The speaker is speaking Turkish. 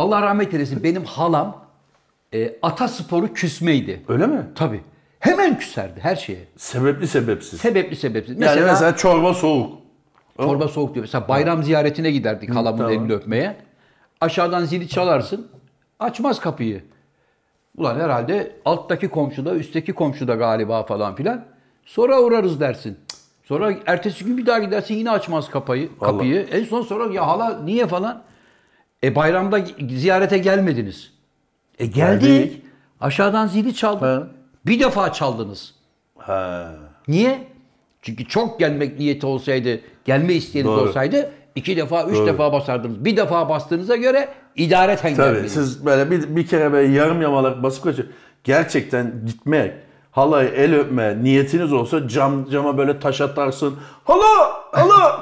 Allah rahmet eylesin benim halam e, ata sporu küsmeydi. Öyle mi? Tabii. Hemen küserdi her şeye. Sebepli sebepsiz. Sebepli sebepsiz. Mesela, yani mesela çorba soğuk. Çorba soğuk diyor. Mesela bayram ziyaretine giderdik halamın tamam. elini öpmeye. Aşağıdan zili çalarsın. Açmaz kapıyı. Ulan herhalde alttaki komşuda, üstteki komşuda galiba falan filan. Sonra uğrarız dersin. Sonra ertesi gün bir daha gidersin yine açmaz kapıyı. kapıyı. En son sonra ya hala niye falan. E bayramda ziyarete gelmediniz. E geldik. geldik. Aşağıdan zili çaldık. Bir defa çaldınız. Ha. Niye? Çünkü çok gelmek niyeti olsaydı, gelme isteğiniz Doğru. olsaydı iki defa, üç Doğru. defa basardınız. Bir defa bastığınıza göre idareten Tabii, Siz böyle bir, bir kere böyle yarım yamalak basıp kaçır. Gerçekten gitmek, halay el öpme niyetiniz olsa cam cama böyle taş atarsın. Hala! Hala!